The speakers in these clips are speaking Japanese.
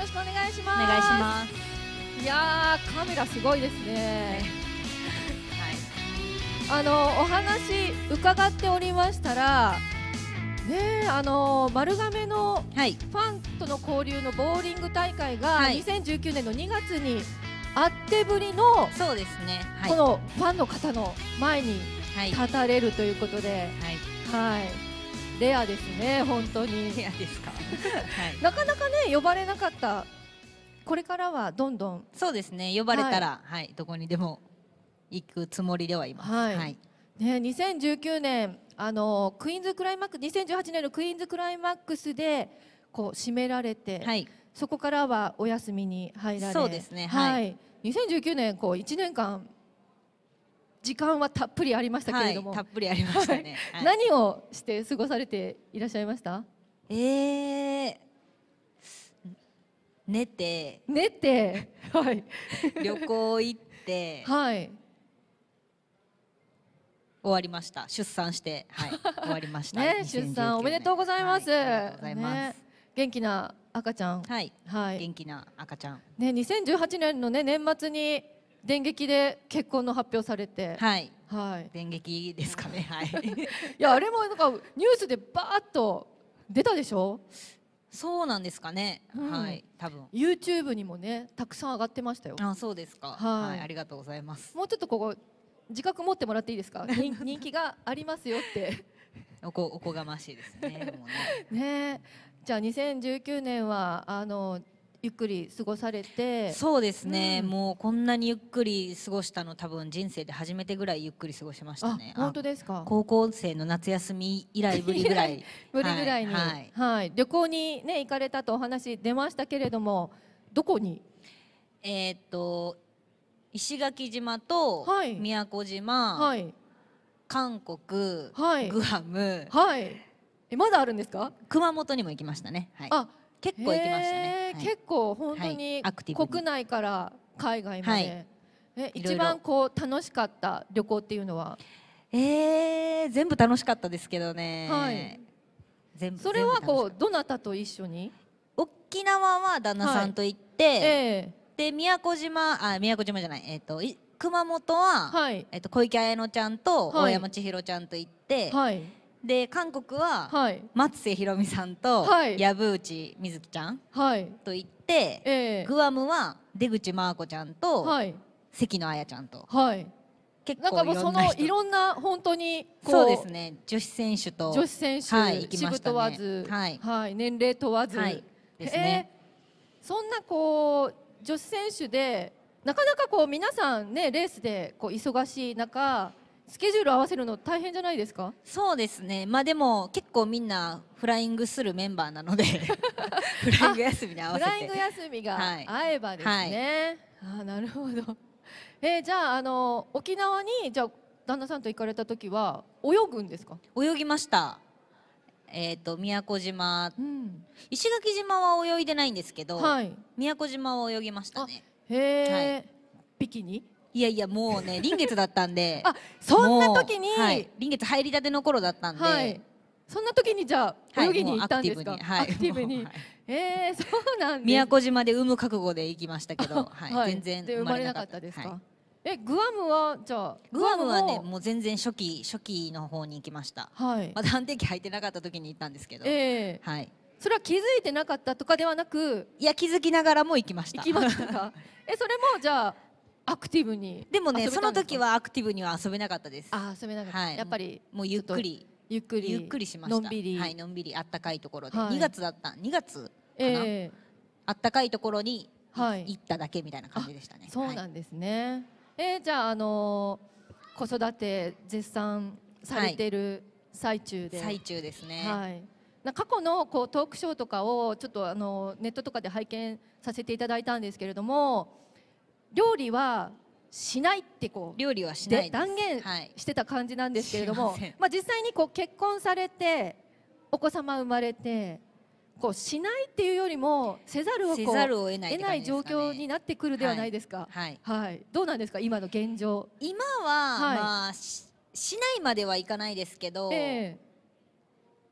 ろしくお願いします。お願いします。いやカメラすごいですね。はい。あのお話伺っておりましたら。ねあの丸亀のファンとの交流のボーリング大会が2019年の2月にあってぶりのそうですね、はい、このファンの方の前に立たれるということで、はい、はい、はいレアですね本当にレアですか、はい、なかなかね呼ばれなかったこれからはどんどんそうですね呼ばれたら、はい、はい、どこにでも行くつもりではいます、はい、はい、ね、二千十九年あのクイーンズクライマックス二千十八年のクイーンズクライマックスでこう締められて、はい、そこからはお休みに入られそうですねはい、二千十九年こう一年間時間はたっぷりありましたけれども、はい、たっぷりありましたね、はい、何をして過ごされていらっしゃいましたえー、寝て寝て、はい、旅行行ってはい終わりました出産して、はい、終わりました、ね、出産おめでとうございます、はい、ますね、元気な赤ちゃんはい、はい、元気な赤ちゃんね2018年のね年末に電撃で結婚の発表されてはいはい電撃ですかねはい いやあれもなんかニュースでバーッと出たでしょそうなんですかね、うん、はい多分 YouTube にもねたくさん上がってましたよあそうですかはい、ありがとうございますもうちょっとここ自覚持ってもらっていいですか人気がありますよって おこおこがましいですねねじゃあ2019年はあのゆっくり過ごされてそうですね、うん、もうこんなにゆっくり過ごしたの多分人生で初めてぐらいゆっくり過ごしましたね本当ですか高校生の夏休み以来ぶりぐらい ぶりぐらいに、はい、はいはい、旅行にね行かれたとお話出ましたけれどもどこにえー、っと石垣島と宮古島、はい、韓国、はい、グアム、はい、えまだあるんですか熊本にも行きましたね、はい、あ結構行きましたね、はい、結構本当に、国内から海外まで、え一番こう楽しかった旅行っていうのはえー、全部楽しかったですけどね、はい、全部それはこうどなたと一緒に沖縄は旦那さんと行って、はいえー、で宮古島あ宮古島じゃないえっ、ー、と熊本は、はい、えっ、と小池彩乃ちゃんと大山千尋ちゃんと行って、はい、で韓国は松瀬ひろみさんと薮内瑞希ちゃんと行って、えー、グアムは出口真亜子ちゃんと、関野綾ちゃんと、はい、結構いろんなそのいろんな本当にそうですね女子選手と女子選手、はい、行きましたね、はい、はい、年齢問わず、はい、ですね、えー、そんなこう女子選手でなかなかこう皆さんねレースでこう忙しい中スケジュール合わせるの大変じゃないですかそうですねまあでも結構みんなフライングするメンバーなので フライング休みに合わせてフライング休みが合えばですね、はいはい、あなるほど えー、じゃああの沖縄にじゃあ旦那さんと行かれた時は泳ぐんですか泳ぎましたえーと、宮古島、うん、石垣島は泳いでないんですけど、はい、宮古島を泳ぎましたねへえ、はい、ビキニいやいやもうね 臨月だったんであそんな時に、はい、臨月入りたての頃だったんで、はい、そんな時にじゃあ泳ぎに行ったんですか、はい、アクティブに、はい、えー、そうなん宮古島で産む覚悟で行きましたけど、はい、全然生まれなかったですか、えグアムはじゃあグアムはねもう全然初期初期の方に行きました、はい、まだ安定期入ってなかった時に行ったんですけど、えー、はい、それは気づいてなかったとかではなくいや気づきながらも行きました行きましたか えそれもじゃあアクティブにでもねその時はアクティブには遊べなかったですあ遊べなかった、はい、やっぱりもうゆっくりゆっくりゆっくりしましたのんびりはいのんびりあったかいところで、はい、2月だった2月かな、えー、あったかいところに行っただけみたいな感じでしたね、はい、そうなんですね、はい、えー、じゃあ、あのー、子育て絶賛されてる最中で、最中ですねはい過去のこうトークショーとかをちょっとあのネットとかで拝見させていただいたんですけれども料理はしないってこう料理はしない断言してた感じなんですけれども、はい、まあ、実際にこう結婚されてお子様生まれてこうしないっていうよりもせざるを得ない、状況になってくるではないですか、はいはい、はい、どうなんですか今の現状今は、はい、まあししないまではいかないですけど、え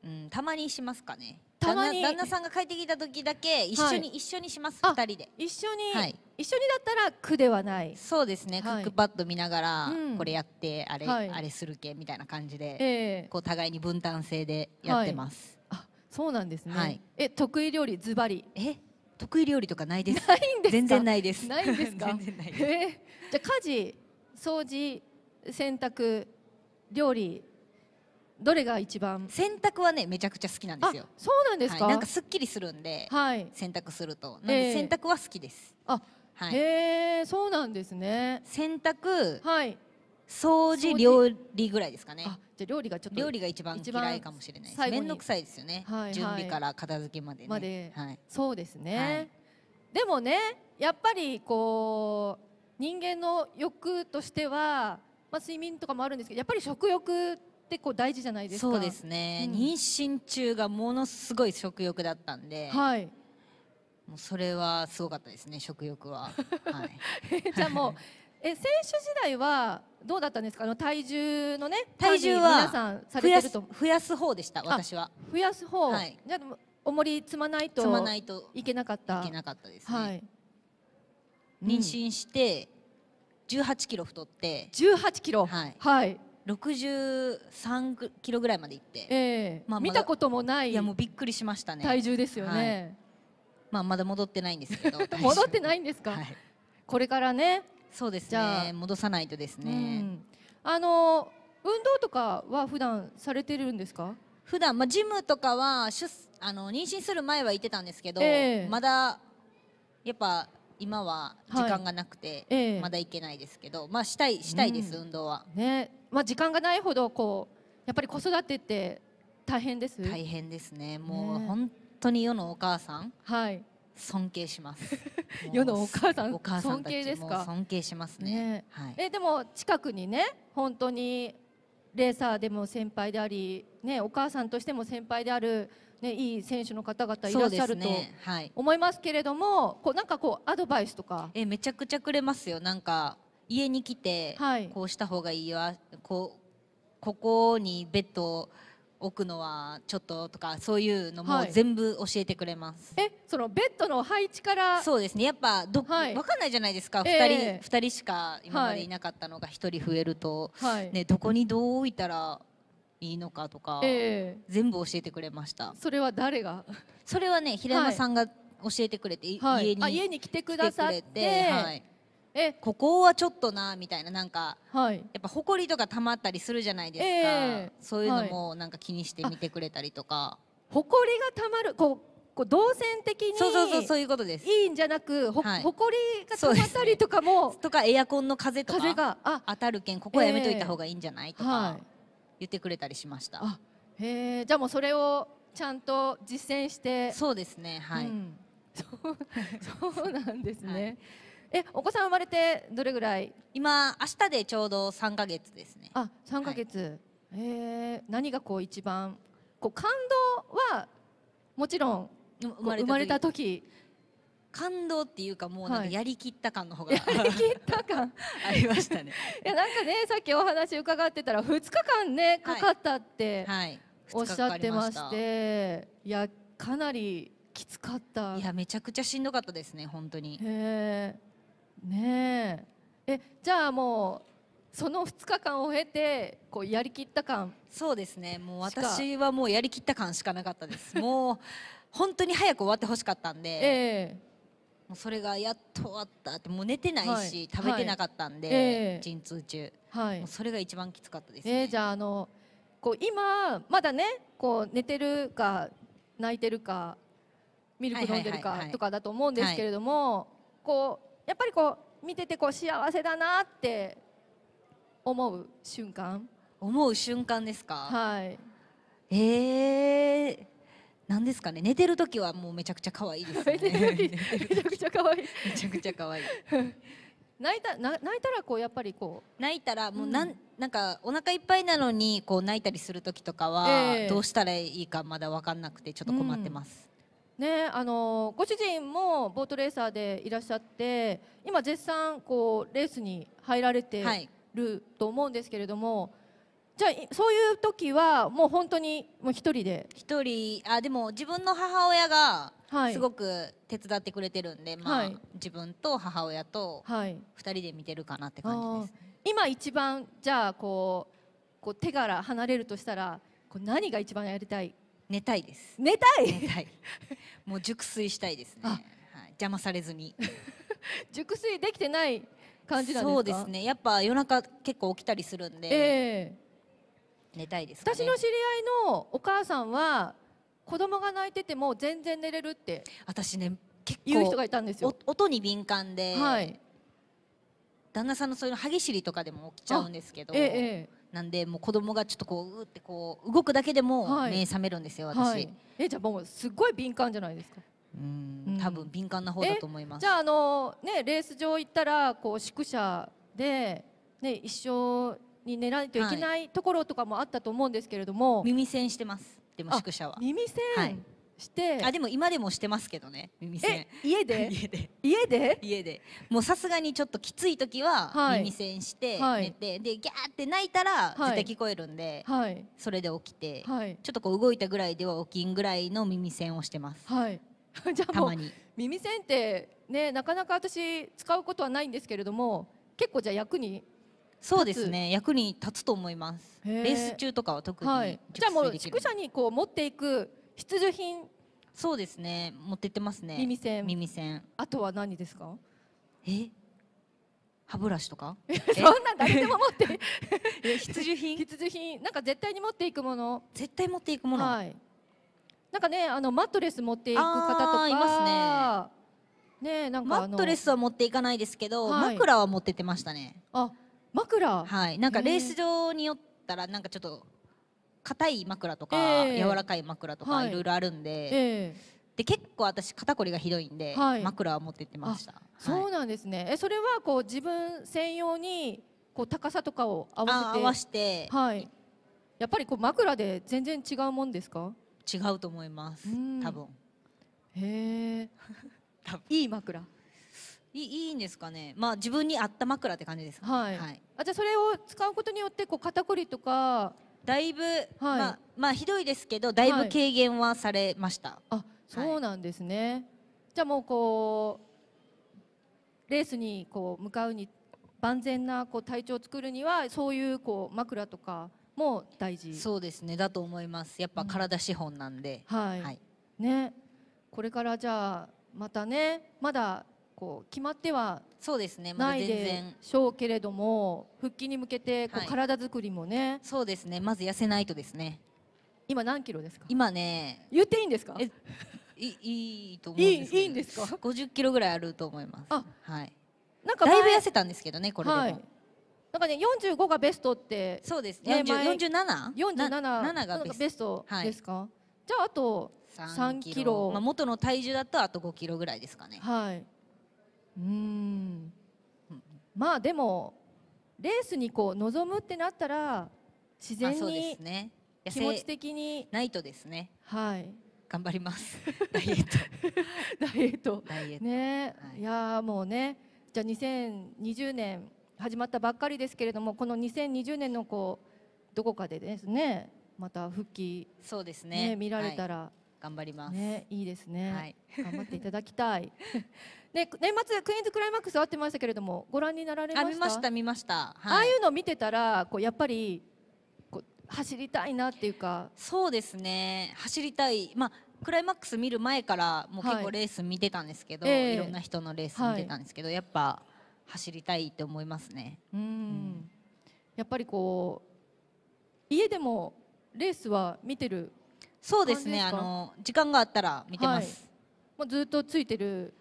ーうん、たまにしますかねたまに旦那さんが帰ってきた時だけ一緒に、はい、一緒にします二人で一緒に、はい、一緒にだったら苦ではないそうですね、はい、クックパッド見ながら、うん、これやってあれ、あれするけみたいな感じで、えー、こう互いに分担制でやってます、あそうなんですね、え得意料理ズバリえ得意料理とかないですないんです全然ないですないんですか 全然ないです、えー、じゃ家事掃除洗濯料理どれが一番洗濯はねめちゃくちゃ好きなんですよそうなんですか、はい、なんかすっきりするんで、はい、洗濯すると洗濯は好きです、えー、あ、はい、へえそうなんですね洗濯、はい、掃除料理ぐらいですかねじゃあ料理がちょっと料理が一番嫌いかもしれないです面倒くさいですよね、はいはい、準備から片付けまで、ね、まで、はい、そうですね、でもねやっぱりこう人間の欲としてはまあ、睡眠とかもあるんですけどやっぱり食欲ってこう大事じゃないですかそうですね、うん、妊娠中がものすごい食欲だったんではいもうそれはすごかったですね食欲は、はい、じゃあもうえ選手時代はどうだったんですかあの体重のね体重は皆さん増やす方でした私は増やす方、はい、じゃあ重り積まないと積まないといけなかったいけなかったですね、はい、妊娠して1 8キロ太って1 8キロはい、はい、63キロぐらいまで行って、えーまあ、見たこともないいやもうびっくりしましたね体重ですよね、はい、まあ、まだ戻ってないんですけど 戻ってないんですか、はい、これからねそうですね戻さないとですね、うん、あの運動とかは普段されてるんですか普段まあジムとかは出あの妊娠する前は行ってたんですけど、えー、まだやっぱ今は時間がなくて、はいえー、まだ行けないですけどまあしたいしたいです、うん、運動はねまあ、時間がないほどこうやっぱり子育てって大変です大変ですねもう本当に世のお母さん、はい尊敬します 世のお母さん尊敬ですか尊敬しますね、ね、はい、えでも近くにね本当にレーサーでも先輩であり、ね、お母さんとしても先輩である、ね、いい選手の方々いらっしゃる、ね、はい、思いますけれども、こうなんかこうアドバイスとかえめちゃくちゃくれますよなんか家に来て、はい、こうした方がいいわこうここにベッドを置くのはちょっととかそういうのも全部教えてくれます、はい、えそのベッドの配置からそうですねやっぱど、はい、分かんないじゃないですか、えー、2人 ,2 人しか今までいなかったのが1人増えると、はい、ね、どこにどう置いたらいいのかとか、えー、全部教えてくれましたそれは誰がそれはね平山さんが教えてくれて、家に家に来てくださってはいえここはちょっとなみたいななんか、はい、やっぱほこりとかたまったりするじゃないですか、えー、そういうのもなんか気にして見てくれたりとか。ほこりがたまるこうこう動線的にそうそうそういうことですいいんじゃなくほ、はい、ほこりがたまったりとかも、ね、とかエアコンの風とか風が当たるけんここはやめといた方がいいんじゃない、えー、とか言ってくれたりしました。へえじゃあもうそれをちゃんと実践してそうですねはい、うん、そう そうなんですね。はいえ、お子さん生まれてどれぐらい？今明日でちょうど三ヶ月ですね。あ、三ヶ月。はい、えー、何がこう一番こう感動はもちろん生まれ生まれた時。感動っていうかもうなんかやりきった感の方が、はい、やりきった感 ありましたね いやなんかねさっきお話伺ってたら2日間ねかかったって、はい、おっしゃってましていやかなりきつかったいやめちゃくちゃしんどかったですね本当にへえねええじゃあもうその2日間を経てこうやりきった感そうですねもう私はもうやりきった感しかなかったですもう 本当に早く終わってほしかったんで、えー、もうそれがやっと終わったってもう寝てないし、はい、食べてなかったんで、えは陣痛中、はい、もうそれが一番きつかったですね、えー、じゃああのこう今まだねこう寝てるか泣いてるかミルク飲んでるかとかだと思うんですけれども、こうやっぱりこう見ててこう幸せだなって思う瞬間思う瞬間ですかはいえー、なんですかね寝てる時はもうめちゃくちゃ可愛いですねめちゃくちゃ可愛いめちゃくちゃ可愛い泣いた泣いたらこうやっぱりこう泣いたらもうなん、うん、なんかお腹いっぱいなのにこう泣いたりする時とかは、どうしたらいいかまだ分かんなくてちょっと困ってます、ね、あのご主人もボートレーサーでいらっしゃって今絶賛こうレースに入られてると思うんですけれども、はいじゃあそういう時はもう本当にもう一人で一人あでも自分の母親がすごく手伝ってくれてるんで、はい、まあ、自分と母親と2人で見てるかなって感じです、はい、今一番じゃあこうこう手から離れるとしたらこう何が一番やりたい寝たいです寝たい寝たいもう熟睡したいですね、はい、邪魔されずに 熟睡できてない感じなんですかそうですねやっぱ夜中結構起きたりするんで、えー、寝たいです、ね、私の知り合いのお母さんは子供が泣いてても全然寝れるって私ね結構言う人がいたんですよ音に敏感で、はい、旦那さんのそういう歯ぎしりとかでも起きちゃうんですけど、えええなんでもう子供がちょっとこううってこう動くだけでも目覚めるんですよ、私、はい、えじゃあもうすっごい敏感じゃないですかうん多分敏感な方だと思いますじゃああのねレース場行ったらこう宿舎でね一緒に寝ないといけない、ところとかもあったと思うんですけれども耳栓してますでも宿舎は耳栓、はいしてあでも今でもしてますけどね耳栓家で 家で家で家でもうさすがにちょっときつい時は耳栓して寝て、はい、でギャーって泣いたら絶対聞こえるんで、はい、それで起きて、はい、ちょっとこう動いたぐらいでは起きんぐらいの耳栓をしてます、はい、じゃあたまに耳栓ってねなかなか私使うことはないんですけれども結構じゃあ役にそうですね役に立つと思いますレース中とかは特に、はい、じゃあもう宿舎にこう持っていく必需品そうですね持ってってますね耳栓耳栓あとは何ですかえ歯ブラシとかそんな誰でも持って 必需品必需品なんか絶対に持っていくもの絶対持っていくもの、はい、なんかねあのマットレス持っていく方とかいますねねなんかマットレスは持っていかないですけど、はい、枕は持っててましたねあ枕はいなんかレース場によったらなんかちょっと硬い枕とか、えー、柔らかい枕とかいろいろあるんで、はいえー、で結構私肩こりがひどいんで、はい、枕は持ってってました、はい、そうなんですねえそれはこう自分専用にこう高さとかを合わせてはいやっぱりこう枕で全然違うもんですか違うと思います多分へえ 多分いい枕いいいんですかねまあ自分に合った枕って感じです、ね、はい、はい、あじゃあそれを使うことによってこう肩こりとかだいぶ、はい、まあ、まあひどいですけどだいぶ軽減はされました、はい、あそうなんですね、はい、じゃあもうこうレースにこう向かうに万全なこう体調を作るにはそういうこう枕とかも大事そうですねだと思いますやっぱ体資本なんで、うん、はい、はい、ねこれからじゃあまたねまだこう決まってはそうですね、ま、ないでしょうけれども復帰に向けてこう体作りもね、はい、そうですねまず痩せないとですね今何キロですか今ね言っていいんですかえいいいと思うんですいいんですか五十キロぐらいあると思いますあはいなんかだいぶ痩せたんですけどねこれでも、はい、なんかね四十五がベストってそうですね四十4 7 4七がベストですか、はい、じゃああと3キロまあ、元の体重だとあと5キロぐらいですかねはいうんまあでもレースにこう望むってなったら自然に、ね、気持ち的にないとですねはい頑張ります ダイエット ダイエットね、はい、いやもうねじゃあ2020年始まったばっかりですけれどもこの2020年のこうどこかでですねまた復帰そうですね、ね、見られたら、はい頑張ります。ね、いいですね。はい、頑張っていただきたい。で、年末クイーンズクライマックスわってましたけれども、ご覧になられました。見ました、見ました。はい、ああいうのを見てたら、こうやっぱり。走りたいなっていうか。そうですね。走りたい、まあ。クライマックス見る前からもう結構レース見てたんですけど、はい、いろんな人のレース見てたんですけど、はい、やっぱ走りたいって思いますね。うんうんやっぱりこう家でもレースは見てるそうですねあの時間があったら見てます、はい、もうずっとついてる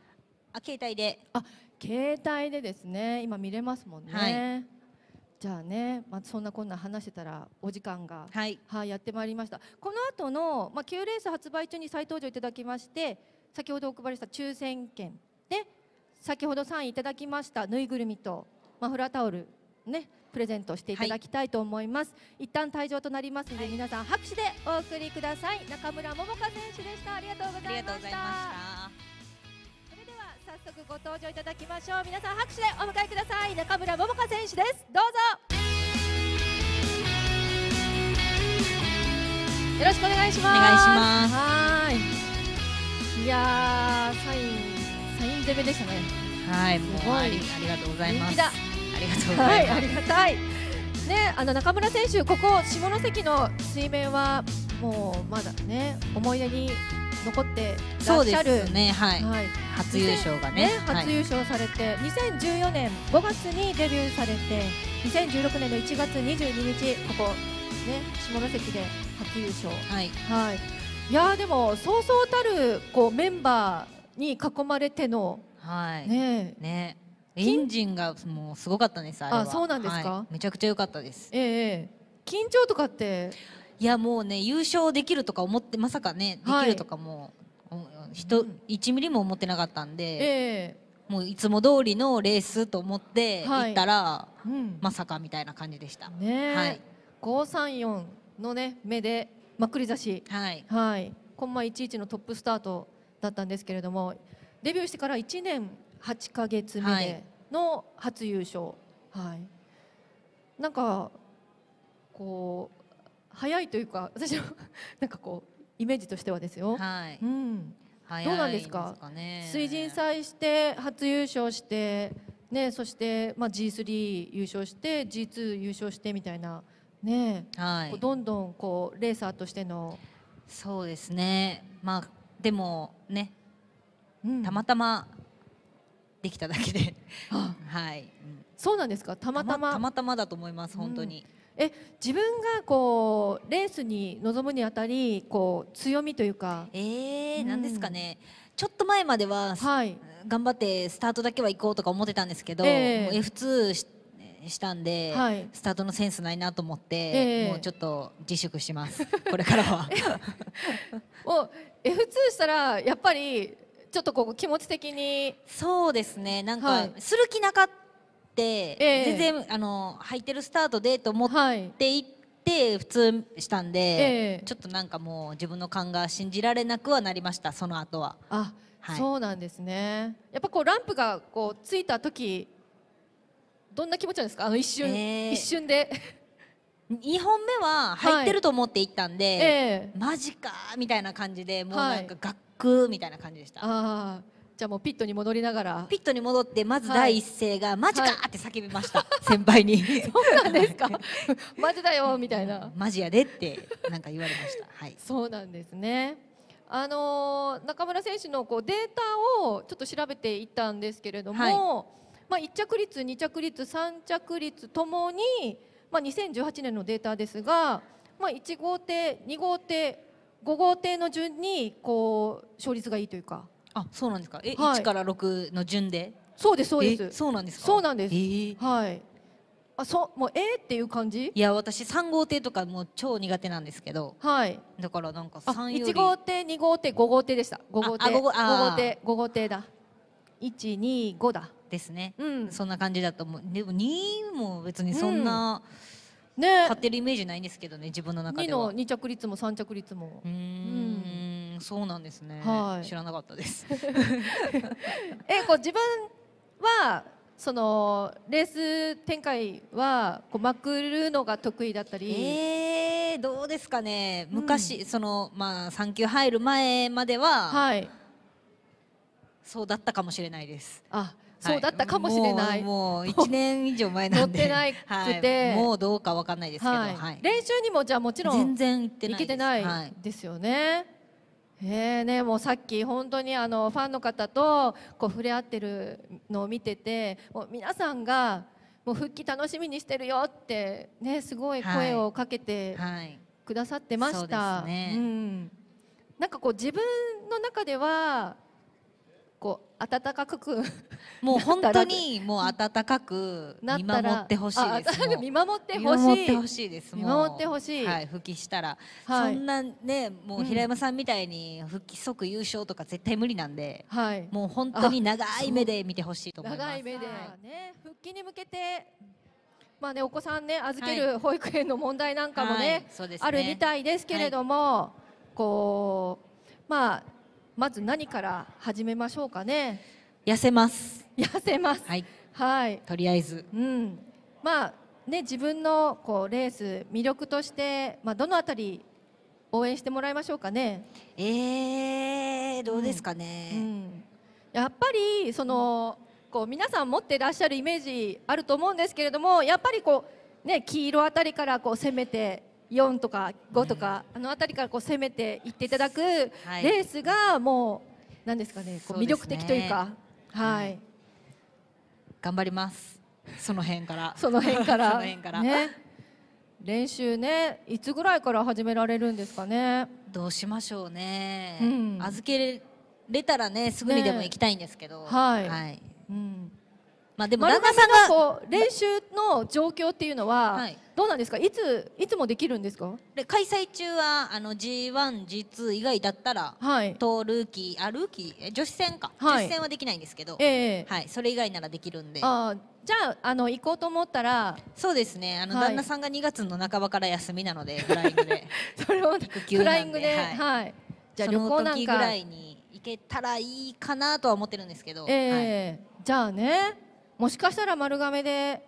あ携帯であ携帯でですね今見れますもんね、はい、じゃあね、まあ、そんなこんな話してたらお時間が、はい、はあ、やってまいりましたこの後の、まあ、9レース発売中に再登場いただきまして先ほどお配りした抽選券で先ほど3位いただきましたぬいぐるみとマフラータオルねプレゼントしていただきたいと思います、はい、一旦退場となりますので、はい、皆さん拍手でお送りください中村桃佳選手でしたありがとうございましたそれでは早速ご登場いただきましょう皆さん拍手でお迎えください中村桃佳選手ですどうぞよろしくお願いします。お願いします。はい。いやサイン、サイン攻めでしたね。はい、もうありがとうございます。人がとうございます、はい、ありがたいねあの中村選手ここ下関の水面はもうまだね思い出に残ってらっしゃる、ねはいはい、初優勝がね、ね、初優勝されて、はい、2014年5月にデビューされて2016年の1月22日ここ、ね、下関で初優勝、はいはい、いやでもそうそうたるこうメンバーに囲まれての、はいねねエンジンがもうすごかったんですあれはあそうなんですかはいめちゃくちゃ良かったですえええ緊張とかっていやもうね優勝できるとか思ってまさかねできるとかもう、人1ミリも思ってなかったんで、ええもういつも通りのレースと思って行ったら、うんまさかみたいな感じでしたねえ、はい534のね目でまっくり差しはいはいコンマ11のトップスタートだったんですけれどもデビューしてから1年8か月目での初優勝、はい、なんかこう早いというか私の なんかこうイメージとしてはですよ、はい、うん、いどうなんですかですか、ね、水神祭して初優勝して、ね、そして、まあ、G3 優勝して G2 優勝してみたいな、ねはい、どんどんこうレーサーとしてのそうですね、まあ、でもね、うん、たまたまできただけではい、うん、そうなんですかたまたまたまたまだと思います本当に、うん、え自分がこうレースに臨むにあたりこう強みというかえー、何ですかねちょっと前までは、はい、頑張ってスタートだけは行こうとか思ってたんですけど、えー、F2 ししたんで、はい、スタートのセンスないなと思って、えー、もうちょっと自粛しますこれからは も F2 したらやっぱりちょっとこう気持ち的にそうですねなんか、する気なかって、全然あの入ってるスタートでと思っていって、普通したんで、ちょっとなんかもう自分の勘が信じられなくはなりましたその後はあ、はい、そうなんですねやっぱこうランプがこうついた時どんな気持ちなんですかあの一瞬、えー、一瞬で2 本目は入ってると思って行ったんで、はいえー、マジかみたいな感じでもうなんかがっくみたいな感じでしたあじゃあもうピットに戻りながらピットに戻ってまず第一声が「マジか!」って叫びました、先輩にそうなんですかマジだよみたいなマジやでってなんか言われました、はい、そうなんですねあのー、中村選手のこうデータをちょっと調べていったんですけれども、はい、まあ、1着率、2着率、3着率ともに、まあ、2018年のデータですが、まあ、1号艇、2号艇、5号艇の順にこう勝率がいいというかあそうなんですかえ、はい、1から6の順でそうですそうですそうなんですそうなんです、えー、はいあそうもうえー、っていう感じいや私3号艇とかもう超苦手なんですけどはいだからなんか3より1号艇2号艇5号艇でした5号艇あ 5, 号5号艇5号艇だ125だですね、うん、そんな感じだと思うでも2も別にそんな、うんね、買ってるイメージないんですけどね自分の中では2の2着率も3着率もうんそうなんですね、はい、知らなかったです えこう自分はそのレース展開はこうまくるのが得意だったり、えー、どうですかね昔、うん、そのまあ産球入る前までは、はい、そうだったかもしれないですあそうだったかもしれない、もうも年以上前なんで乗ってないくて、もうどうかわかんないですけど、練習にもじゃあもちろん全然行ってないけてないですよね。えーね、もうさっき本当にあのファンの方とこう触れ合ってるのを見ててもう皆さんがもう復帰楽しみにしてるよって、ね、すごい声をかけてくださってました。はいはい、ねうん、なんかこう自分の中では温かくもう本当にもう温かく見守ってほしいです。見守ってほしい。見守ってほしいです。見守ってほしい。はい、復帰したら、はい、そんなねもう平山さんみたいに復帰即優勝とか絶対無理なんで、はい、もう本当に長い目で見てほしいと思います。長い目で、ね復帰に向けて。まあね、お子さんね預ける保育園の問題なんかもねはいはいね、あるみたいですけれども、こうまあまず何から始めましょうかね痩せます痩せますはい、はい、とりあえずうんまあね自分のこうレース魅力として、まあ、どのあたり応援してもらいましょうかねえー、どうですかね、うんうん、やっぱりその、こう皆さん持ってらっしゃるイメージあると思うんですけれどもやっぱりこうね黄色あたりからこう攻めて4とか5とか、あの辺りからこう攻めていっていただくレースがもう何ですかねこう魅力的というかはい、頑張りますその辺から その辺からその辺からね練習ねいつぐらいから始められるんですかねどうしましょうね、うん、預けれたらねすぐにでも行きたいんですけど、ね、はい、はい、うんまあでも旦那さんがこ練習の状況っていうのは、はい、どうなんですかいついつもできるんですかで開催中はあの G1G2 以外だったら、はい、とルーキーあルーキー女子戦か、はい、女子戦はできないんですけど、えー、はい、それ以外ならできるんであじゃああの行こうと思ったらそうですねあの、はい、旦那さんが2月の半ばから休みなのでフライングで それをフライングで、はい、じゃあ旅行なんかぐらいに行けたらいいかなとは思ってるんですけど、えーじゃあねもしかしたら丸亀で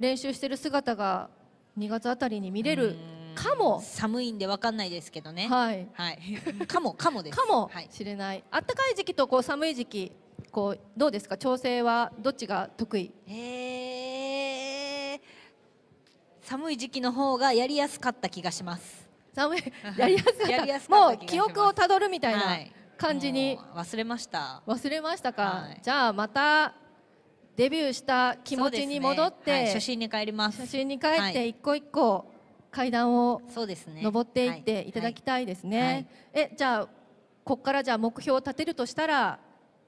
練習してる姿が2月あたりに見れるかも寒いんで分かんないですけどねはい、はい、かもかもですかもしれない、はい、暖かい時期とこう寒い時期こうどうですか調整はどっちが得意へえ寒い時期の方がやりやすかった気がします寒い やりやすかったもう記憶をたどるみたいな感じに、はい、忘れました忘れましたか、はい、じゃあまたデビューした気持ちに戻って、ねはい、初心に帰ります初心に帰って一個一個階段を登っていっていただきたいですね。えじゃあここからじゃあ目標を立てるとしたら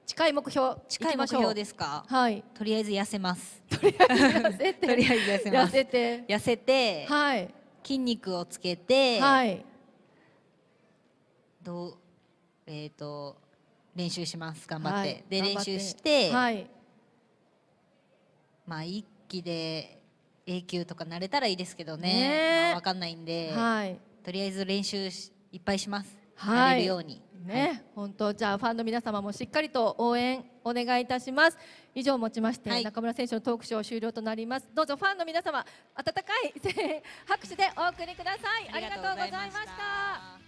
近い目標近い目標ですか。はい。とりあえず痩せます。とりあえず痩せて。とりあえず痩せます。痩せて。痩せて。はい。筋肉をつけて。はい。どうえっ、ー、と練習します。頑張って。はい、で練習して。はい。まあ一期で A 級とかなれたらいいですけどね、ねまあ、分かんないんで、はい、とりあえず練習いっぱいします、はい、なれるように。ね、はい、本当じゃあファンの皆様もしっかりと応援お願いいたします以上をもちまして、中村選手のトークショー終了となりますどうぞファンの皆様温かい拍手でお送りくださいありがとうございました